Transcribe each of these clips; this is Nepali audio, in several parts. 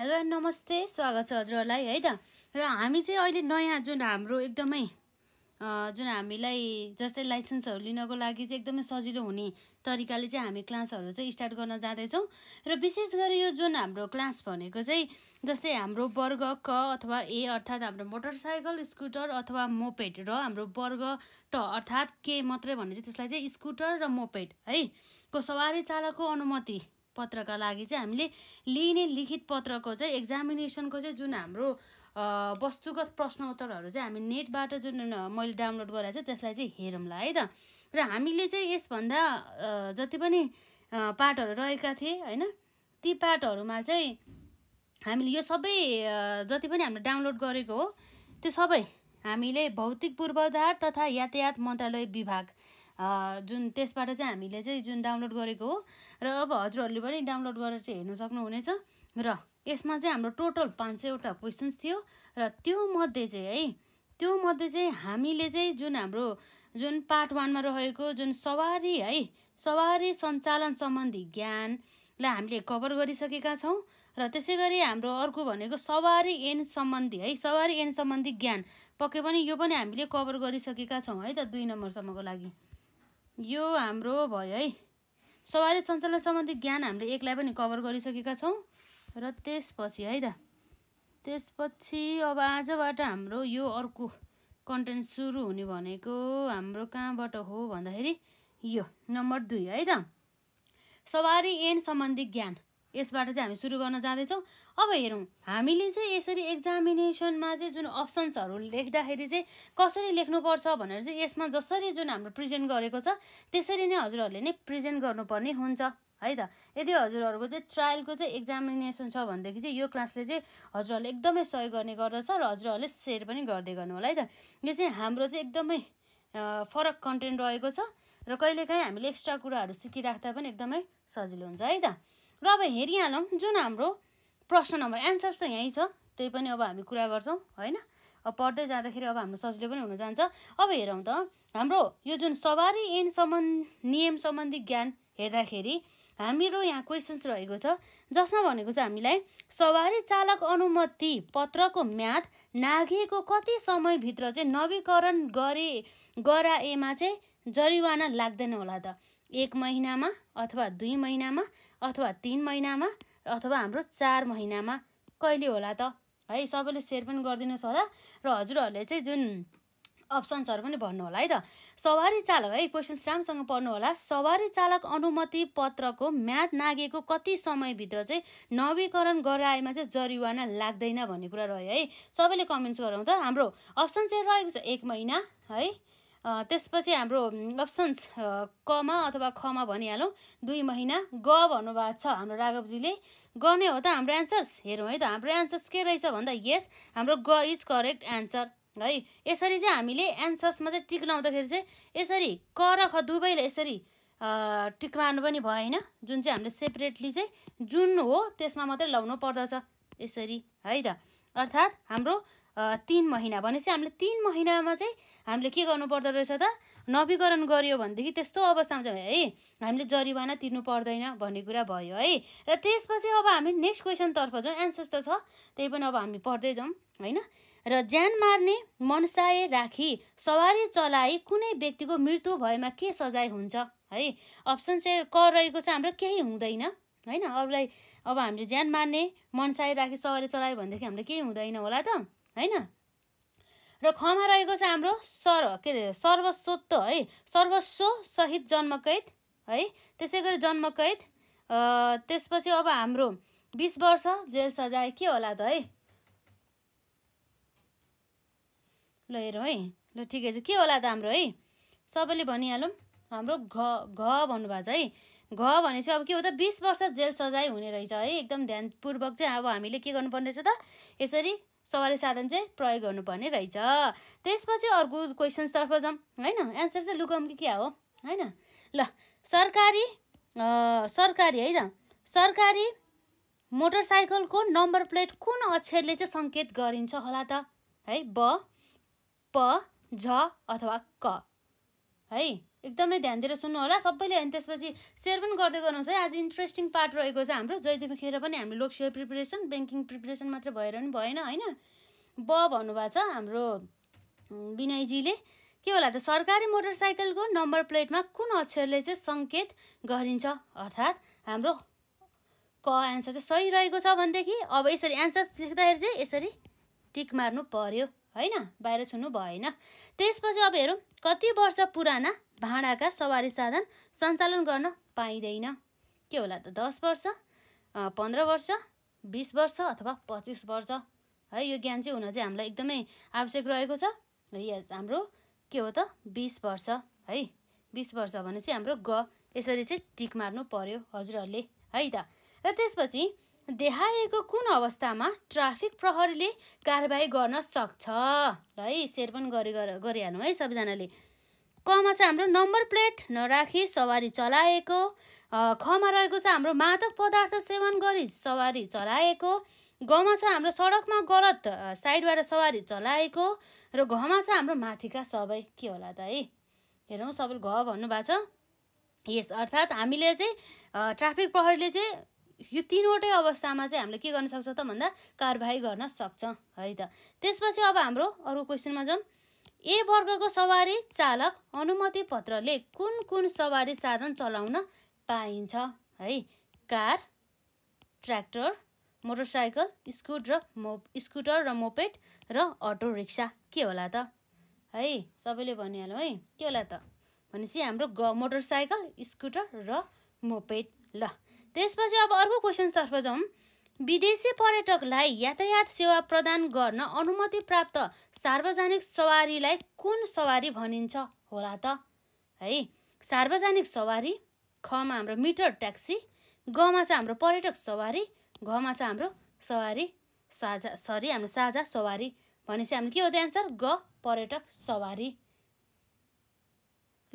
हेलो एन्ड नमस्ते स्वागत छ हजुरहरूलाई है त र हामी चाहिँ अहिले नयाँ जुन हाम्रो एकदमै जुन हामीलाई जस्तै लाइसेन्सहरू लिनको लागि चाहिँ एकदमै सजिलो हुने तरिकाले चाहिँ हामी क्लासहरू चाहिँ स्टार्ट गर्न जाँदैछौँ र विशेष गरी यो जुन हाम्रो क्लास भनेको चाहिँ जस्तै हाम्रो वर्ग क अथवा ए अर्थात् हाम्रो मोटरसाइकल स्कुटर अथवा मोपेड र हाम्रो वर्ग ट अर्थात् के मात्रै भने चाहिँ त्यसलाई चाहिँ स्कुटर र मोपेड है को सवारी चालकको अनुमति पत्रका लागि चाहिँ हामीले लिइने लिखित पत्रको चाहिँ एक्जामिनेसनको चाहिँ जुन हाम्रो वस्तुगत प्रश्न प्रश्नोत्तरहरू चाहिँ हामी नेटबाट जुन मैले डाउनलोड गराएको छ त्यसलाई चाहिँ हेरौँला है त र हामीले चाहिँ यसभन्दा जति पनि पाठहरू रहेका थिए होइन ती पाठहरूमा चाहिँ हामीले यो सबै जति पनि हामीले डाउनलोड गरेको हो त्यो सबै हामीले भौतिक पूर्वाधार तथा यातायात मन्त्रालय विभाग जुन त्यसबाट चाहिँ हामीले चाहिँ जुन डाउनलोड गरेको हो र अब हजुरहरूले पनि डाउनलोड गरेर चाहिँ हेर्नु सक्नुहुनेछ र यसमा चाहिँ हाम्रो टोटल पाँच सयवटा क्वेसन्स थियो र त्यो मध्ये चाहिँ है त्यो मध्ये चाहिँ हामीले चाहिँ जुन हाम्रो जुन पार्ट वानमा रहेको जुन सवारी है सवारी सञ्चालन सम्बन्धी ज्ञानलाई हामीले कभर गरिसकेका छौँ र त्यसै गरी हाम्रो अर्को भनेको सवारी एन सम्बन्धी है सवारी एन सम्बन्धी ज्ञान पक्कै पनि यो पनि हामीले कभर गरिसकेका छौँ है त दुई नम्बरसम्मको लागि यो हाम्रो भयो है सवारी सञ्चालन सम्बन्धी ज्ञान हामीले एकलाई पनि कभर गरिसकेका छौँ र त्यसपछि है त त्यसपछि अब आजबाट हाम्रो यो अर्को कन्टेन्ट सुरु हुने भनेको हाम्रो कहाँबाट हो भन्दाखेरि यो नम्बर दुई है त सवारी एन सम्बन्धी ज्ञान यसबाट चाहिँ हामी सुरु गर्न जाँदैछौँ अब हेरौँ हामीले चाहिँ यसरी एक्जामिनेसनमा चाहिँ जुन अप्सन्सहरू लेख्दाखेरि चाहिँ कसरी लेख्नुपर्छ भनेर चाहिँ यसमा जसरी जुन हाम्रो प्रेजेन्ट गरेको छ त्यसरी नै हजुरहरूले नै प्रेजेन्ट गर्नुपर्ने हुन्छ है त यदि हजुरहरूको चाहिँ ट्रायलको चाहिँ एक्जामिनेसन छ भनेदेखि चाहिँ यो क्लासले चाहिँ हजुरहरूले एकदमै सहयोग गर्ने गर्दछ र हजुरहरूले सेयर पनि गर्दै गर्नु होला है त यो चाहिँ हाम्रो चाहिँ एकदमै फरक कन्टेन्ट रहेको छ र कहिलेकाहीँ हामीले एक्स्ट्रा कुराहरू सिकिराख्दा पनि एकदमै सजिलो हुन्छ है त र अब हेरिहालौँ जुन हाम्रो प्रश्न नम्बर एन्सर्स त यहीँ छ त्यही पनि अब हामी कुरा गर्छौँ होइन अब पढ्दै जाँदाखेरि अब हाम्रो सजिलो पनि हुन जान्छ अब हेरौँ त हाम्रो यो जुन सवारी ऐन सम्बन्ध नियम सम्बन्धी ज्ञान हेर्दाखेरि हाम्रो यहाँ क्वेसन्स रहेको छ जसमा भनेको छ हामीलाई सवारी चालक अनुमति पत्रको म्याद नाघिएको कति समयभित्र चाहिँ नवीकरण गरे गराएमा चाहिँ जरिवाना लाग्दैन होला त एक महिनामा अथवा दुई महिनामा अथवा तिन महिनामा अथवा हाम्रो चार महिनामा कहिले होला त है सबैले सेयर पनि गरिदिनुहोस् होला र हजुरहरूले चाहिँ जुन अप्सन्सहरू पनि भन्नु होला है त सवारी चालक है क्वेसन्स राम्रोसँग पढ्नु होला सवारी चालक अनुमति पत्रको म्याद नागेको कति समयभित्र चाहिँ नवीकरण गराएमा चाहिँ जरिवाना लाग्दैन भन्ने कुरा रह्यो है सबैले कमेन्ट्स गरौँ त हाम्रो अप्सन चाहिँ रहेको छ एक महिना है त्यसपछि हाम्रो अप्सन्स कमा अथवा खमा भनिहालौँ दुई महिना ग भन्नुभएको छ हाम्रो राघवजीले ग नै हो त हाम्रो एन्सर्स हेरौँ है त हाम्रो एन्सर्स के रहेछ भन्दा यस हाम्रो ग इज करेक्ट एन्सर है यसरी चाहिँ हामीले एन्सर्समा चाहिँ टिक लाउँदाखेरि चाहिँ यसरी क र ख दुवैले यसरी टिक मार्नु पनि भएन जुन चाहिँ हामीले सेपरेटली चाहिँ जुन हो त्यसमा मात्रै लाउनु पर्दछ यसरी है त अर्थात् हाम्रो तिन महिना भनेपछि हामीले तिन महिनामा चाहिँ हामीले के गर्नुपर्दो रहेछ त नवीकरण गऱ्यो भनेदेखि त्यस्तो अवस्थामा चाहिँ है हामीले जरिवाना तिर्नु पर्दैन भन्ने कुरा भयो है र त्यसपछि अब हामी नेक्स्ट क्वेसनतर्फ जाउँ एन्सर्स त छ त्यही पनि अब हामी पढ्दै जाउँ होइन र ज्यान मार्ने मनसाय राखी सवारी चलाए कुनै व्यक्तिको मृत्यु भएमा के सजाय हुन्छ है अप्सन चाहिँ क रहेको चाहिँ हाम्रो केही हुँदैन होइन अरूलाई अब हामीले ज्यान मार्ने मनसाय राखी सवारी चलायो भनेदेखि हामीले केही हुँदैन होला त होइन र खमा रहेको छ हाम्रो सर के अरे सर्वस्वत्व है सर्वस्व सहित जन्मकैद है त्यसै गरी जन्मकैद त्यसपछि अब हाम्रो बिस वर्ष जेल सजाय के होला त है ल हेरौँ है ल ठिकै छ के होला त हाम्रो है सबैले भनिहालौँ हाम्रो घ घ भन्नुभएको छ है घ भनेपछि अब के हो त बिस वर्ष जेल सजाय हुने रहेछ है एकदम ध्यानपूर्वक चाहिँ अब हामीले के गर्नुपर्ने रहेछ त यसरी सवारी साधन चाहिँ प्रयोग गर्नुपर्ने रहेछ त्यसपछि अर्को क्वेसन्सतर्फ जाउँ होइन एन्सर चाहिँ कि क्या हो होइन ल सरकारी सरकारी है त सरकारी मोटरसाइकलको नम्बर प्लेट कुन अक्षरले चाहिँ सङ्केत गरिन्छ होला त है ब प झ अथवा क है एकदमै ध्यान दिएर सुन्नु होला सबैले अनि त्यसपछि सेयर पनि गर्दै गर्नुहोस् है आज इन्ट्रेस्टिङ पार्ट रहेको छ हाम्रो जहिले खेर पनि हामीले लोकसेवा प्रिपेरेसन ब्याङ्किङ प्रिपेरेसन मात्र भएर पनि भएन होइन ब भन्नुभएको छ हाम्रो विनयजीले के होला त सरकारी मोटरसाइकलको नम्बर प्लेटमा कुन अक्षरले चाहिँ सङ्केत गरिन्छ अर्थात् हाम्रो क एन्सर चाहिँ सही रहेको छ भनेदेखि अब यसरी एन्सर लेख्दाखेरि चाहिँ यसरी टिक मार्नु पर्यो होइन बाहिर छुनु भएन त्यसपछि अब हेरौँ कति वर्ष पुराना भाँडाका सवारी साधन सञ्चालन गर्न पाइँदैन के होला त दस वर्ष पन्ध्र वर्ष बिस वर्ष अथवा पच्चिस वर्ष है यो ज्ञान चाहिँ हुन चाहिँ हामीलाई एकदमै आवश्यक रहेको छ यस हाम्रो के हो त बिस वर्ष है बिस वर्ष भने चाहिँ हाम्रो ग यसरी चाहिँ टिक मार्नु पर्यो हजुरहरूले है त र त्यसपछि देखाएको कुन अवस्थामा ट्राफिक प्रहरीले कारवाही गर्न सक्छ ल है सेयर पनि गरे गरिहाल्नु है सबैजनाले कमा चाहिँ हाम्रो नम्बर प्लेट नराखी सवारी चलाएको खमा रहेको चाहिँ हाम्रो मादक पदार्थ सेवन गरी सवारी चलाएको गमा चाहिँ हाम्रो सडकमा गलत साइडबाट सवारी चलाएको र घमा चाहिँ हाम्रो माथिका सबै के होला त है हेरौँ सबैले घ भन्नुभएको छ यस अर्थात् हामीले चाहिँ ट्राफिक प्रहरीले चाहिँ यो तिनवटै अवस्थामा चाहिँ हामीले के गर्न सक्छ त भन्दा कारवाही गर्न सक्छ है त त्यसपछि अब हाम्रो अर्को क्वेसनमा जाउँ ए वर्गको सवारी चालक अनुमति पत्रले कुन कुन सवारी साधन चलाउन पाइन्छ है कार ट्र्याक्टर मोटरसाइकल स्कुट र मो स्कुटर र मोपेट र अटो रिक्सा के होला त है सबैले भनिहालौँ है के होला त भनेपछि हाम्रो ग मोटरसाइकल स्कुटर र मोपेट ल त्यसपछि अब अर्को क्वेसनतर्फ जाउँ विदेशी पर्यटकलाई यातायात सेवा प्रदान गर्न अनुमति प्राप्त सार्वजनिक सवारीलाई कुन सवारी भनिन्छ होला त है सार्वजनिक सवारी खमा हाम्रो मिटर ट्याक्सी गमा छ हाम्रो पर्यटक सवारी घमा छ हाम्रो सवारी साझा सरी हाम्रो साझा सवारी भनेपछि हाम्रो के हो त एन्सर ग पर्यटक सवारी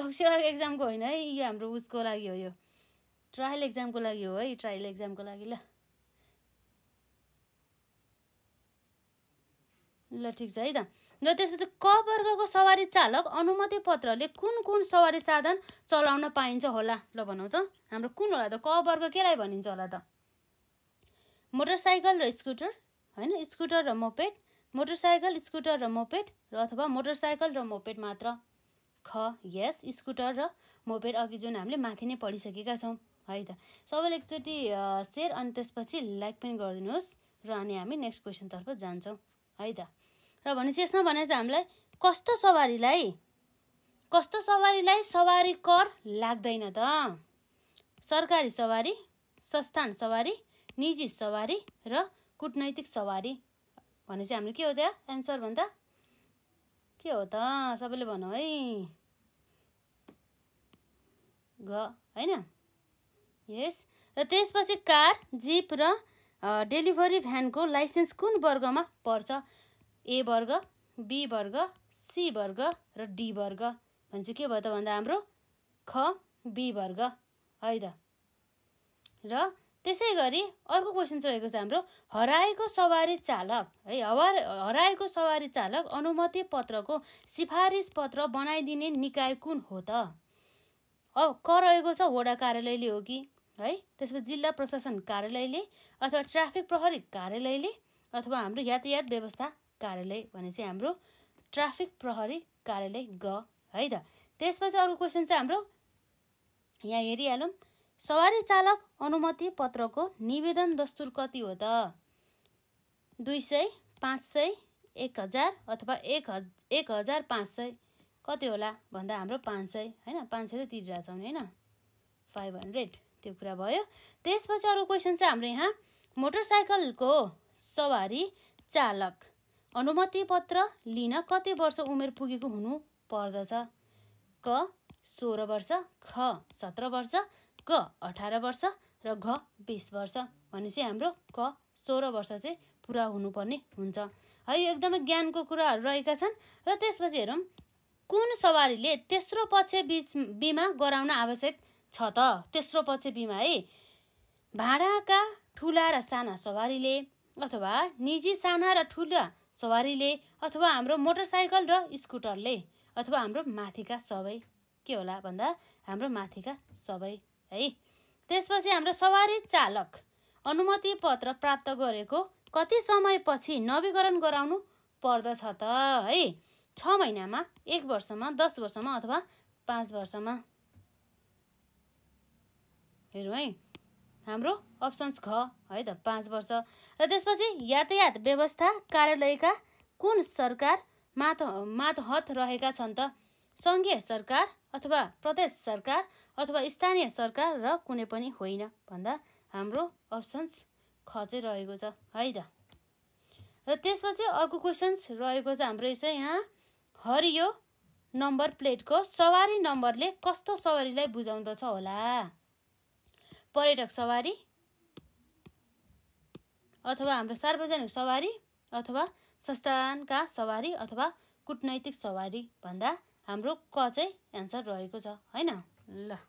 लोकसेवा एक्जामको होइन है यो हाम्रो उसको लागि हो यो ट्रायल एक्जामको लागि हो है ट्रायल एक्जामको लागि ल ल ठिक छ है त र त्यसपछि क वर्गको सवारी चालक अनुमति पत्रले कुन कुन सवारी साधन चलाउन पाइन्छ होला ल भनौँ त हाम्रो कुन होला त क वर्ग केलाई भनिन्छ होला त मोटरसाइकल र स्कुटर होइन स्कुटर र मोपेट मोटरसाइकल स्कुटर र मोपेट र अथवा मोटरसाइकल र मोपेट मात्र ख यस स्कुटर र मोपेट अघि जुन हामीले माथि नै पढिसकेका छौँ है त सबैले एकचोटि सेयर अनि त्यसपछि लाइक पनि गरिदिनुहोस् र अनि हामी नेक्स्ट क्वेसनतर्फ जान्छौँ है त र भनेपछि यसमा भने चाहिँ हामीलाई कस्तो सवारीलाई कस्तो सवारीलाई सवारी कर लाग्दैन त सरकारी सवारी संस्थान सवारी निजी सवारी र कुटनैतिक सवारी भने चाहिँ हाम्रो के हो त्यहाँ एन्सर भन्दा के हो त सबैले भनौँ है घ होइन यस र त्यसपछि कार जिप र डेलिभरी भ्यानको लाइसेन्स कुन वर्गमा पर्छ ए वर्ग बी वर्ग सी वर्ग र डी वर्ग भन्छ के भयो त भन्दा हाम्रो ख बी वर्ग है त र त्यसै गरी अर्को क्वेसन चाहिँ रहेको छ हाम्रो हराएको सवारी चालक है हवा हराएको सवारी चालक अनुमति पत्रको सिफारिस पत्र बनाइदिने निकाय कुन हो त अब क रहेको छ वडा कार्यालयले हो कि है त्यसपछि जिल्ला प्रशासन कार्यालयले अथवा ट्राफिक प्रहरी कार्यालयले अथवा हाम्रो यातायात व्यवस्था कार्यालय भने चाहिँ हाम्रो ट्राफिक प्रहरी कार्यालय ग है त त्यसपछि अर्को क्वेसन चाहिँ हाम्रो यहाँ हेरिहालौँ सवारी चालक अनुमति पत्रको निवेदन दस्तुर कति हो त दुई सय पाँच सय एक हजार अथवा एक हज एक हजार पाँच सय कति होला भन्दा हाम्रो पाँच सय होइन पाँच सय त तिरिरहेछौँ होइन फाइभ हन्ड्रेड त्यो कुरा भयो त्यसपछि अरू क्वेसन चाहिँ हाम्रो यहाँ मोटरसाइकलको सवारी चालक अनुमति पत्र लिन कति वर्ष उमेर पुगेको हुनु पर्दछ क सोह्र वर्ष ख सत्र वर्ष क अठार वर्ष र घ बिस वर्ष भनेपछि हाम्रो क सोह्र वर्ष चाहिँ पुरा हुनुपर्ने हुन्छ है यो एकदमै ज्ञानको कुराहरू रहेका छन् र त्यसपछि हेरौँ कुन सवारीले तेस्रो पक्ष बिच बिमा गराउन आवश्यक छ त तेस्रो पक्ष बिमा है भाँडाका ठुला र साना सवारीले अथवा निजी साना र ठुला सवारीले अथवा हाम्रो मोटरसाइकल र स्कुटरले अथवा हाम्रो माथिका सबै के होला भन्दा हाम्रो माथिका सबै है त्यसपछि हाम्रो सवारी चालक अनुमति पत्र प्राप्त गरेको कति समयपछि नवीकरण गराउनु पर्दछ त है छ महिनामा एक वर्षमा दस वर्षमा अथवा पाँच वर्षमा हेरौँ है हाम्रो अप्सन्स घ है त पाँच वर्ष र त्यसपछि यातायात व्यवस्था कार्यालयका कुन सरकार मात मातहत रहेका छन् त सङ्घीय सरकार अथवा प्रदेश सरकार अथवा स्थानीय सरकार र कुनै पनि होइन भन्दा हाम्रो अप्सन्स ख चाहिँ रहेको छ है त र त्यसपछि अर्को क्वेसन्स रहेको छ हाम्रो यसो यहाँ हरियो नम्बर प्लेटको सवारी नम्बरले कस्तो सवारीलाई बुझाउँदछ होला पर्यटक सवारी अथवा हाम्रो सार्वजनिक सवारी अथवा संस्थानका सवारी अथवा कुटनैतिक सवारी भन्दा हाम्रो क चाहिँ एन्सर रहेको छ होइन ल